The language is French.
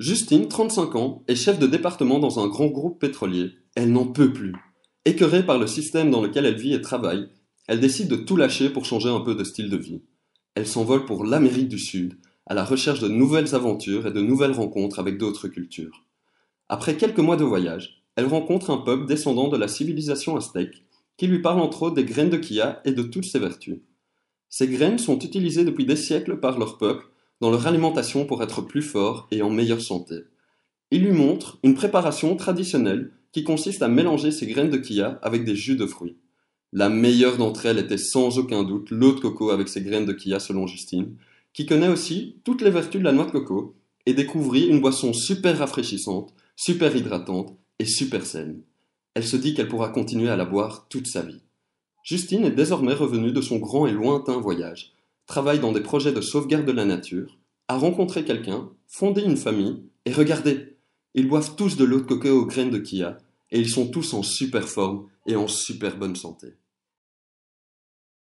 Justine, 35 ans, est chef de département dans un grand groupe pétrolier. Elle n'en peut plus. Écœurée par le système dans lequel elle vit et travaille, elle décide de tout lâcher pour changer un peu de style de vie. Elle s'envole pour l'Amérique du Sud, à la recherche de nouvelles aventures et de nouvelles rencontres avec d'autres cultures. Après quelques mois de voyage, elle rencontre un peuple descendant de la civilisation aztèque qui lui parle entre autres des graines de kia et de toutes ses vertus. Ces graines sont utilisées depuis des siècles par leur peuple dans leur alimentation pour être plus fort et en meilleure santé. Il lui montre une préparation traditionnelle qui consiste à mélanger ses graines de chia avec des jus de fruits. La meilleure d'entre elles était sans aucun doute l'eau de coco avec ses graines de kia, selon Justine, qui connaît aussi toutes les vertus de la noix de coco et découvrit une boisson super rafraîchissante, super hydratante et super saine. Elle se dit qu'elle pourra continuer à la boire toute sa vie. Justine est désormais revenue de son grand et lointain voyage travaille dans des projets de sauvegarde de la nature, a rencontré quelqu'un, fondé une famille, et regardez, ils boivent tous de l'eau de coco aux graines de Kia, et ils sont tous en super forme et en super bonne santé.